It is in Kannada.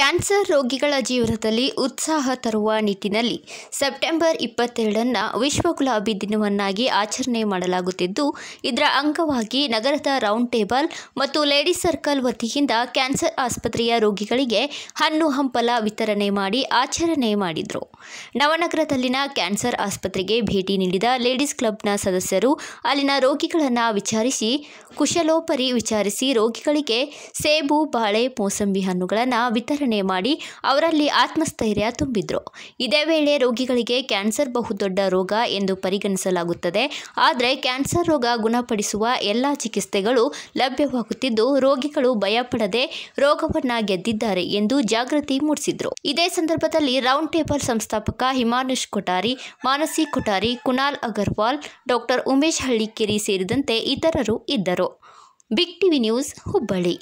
ಕ್ಯಾನ್ಸರ್ ರೋಗಿಗಳ ಜೀವನದಲ್ಲಿ ಉತ್ಸಾಹ ತರುವ ನಿಟ್ಟಿನಲ್ಲಿ ಸೆಪ್ಟೆಂಬರ್ ಇಪ್ಪತ್ತೆರಡನ್ನು ವಿಶ್ವ ಗುಲಾಬಿ ದಿನವನ್ನಾಗಿ ಆಚರಣೆ ಮಾಡಲಾಗುತ್ತಿದ್ದು ಇದರ ಅಂಗವಾಗಿ ನಗರದ ರೌಂಡ್ ಟೇಬಲ್ ಮತ್ತು ಲೇಡೀಸ್ ಸರ್ಕಲ್ ವತಿಯಿಂದ ಕ್ಯಾನ್ಸರ್ ಆಸ್ಪತ್ರೆಯ ರೋಗಿಗಳಿಗೆ ಹಣ್ಣು ಹಂಪಲ ವಿತರಣೆ ಮಾಡಿ ಆಚರಣೆ ಮಾಡಿದರು ನವನಗರದಲ್ಲಿನ ಕ್ಯಾನ್ಸರ್ ಆಸ್ಪತ್ರೆಗೆ ಭೇಟಿ ನೀಡಿದ ಲೇಡೀಸ್ ಕ್ಲಬ್ನ ಸದಸ್ಯರು ಅಲ್ಲಿನ ರೋಗಿಗಳನ್ನು ವಿಚಾರಿಸಿ ಕುಶಲೋಪರಿ ವಿಚಾರಿಸಿ ರೋಗಿಗಳಿಗೆ ಸೇಬು ಬಾಳೆ ಮೋಸಂಬಿ ಹಣ್ಣುಗಳನ್ನು ವಿತರಣೆ ಪರಿಶೀಲನೆ ಮಾಡಿ ಅವರಲ್ಲಿ ಆತ್ಮಸ್ಥೈರ್ಯ ತುಂಬಿದ್ರು ಇದೇ ವೇಳೆ ರೋಗಿಗಳಿಗೆ ಕ್ಯಾನ್ಸರ್ ಬಹುದೊಡ್ಡ ರೋಗ ಎಂದು ಪರಿಗಣಿಸಲಾಗುತ್ತದೆ ಆದರೆ ಕ್ಯಾನ್ಸರ್ ರೋಗ ಗುಣಪಡಿಸುವ ಎಲ್ಲ ಚಿಕಿತ್ಸೆಗಳು ಲಭ್ಯವಾಗುತ್ತಿದ್ದು ರೋಗಿಗಳು ಭಯಪಡದೆ ರೋಗವನ್ನು ಗೆದ್ದಿದ್ದಾರೆ ಎಂದು ಜಾಗೃತಿ ಮೂಡಿಸಿದ್ರು ಇದೇ ಸಂದರ್ಭದಲ್ಲಿ ರೌಂಡ್ ಟೇಬಲ್ ಸಂಸ್ಥಾಪಕ ಹಿಮಾನುಷ್ ಕೊಠಾರಿ ಮಾನಸಿ ಕೊಠಾರಿ ಕುನಾಲ್ ಅಗರ್ವಾಲ್ ಡಾಕ್ಟರ್ ಉಮೇಶ್ ಹಳ್ಳಿಕೇರಿ ಸೇರಿದಂತೆ ಇತರರು ಇದ್ದರು ಬಿಗ್ ಟಿವಿ ನ್ಯೂಸ್ ಹುಬ್ಬಳ್ಳಿ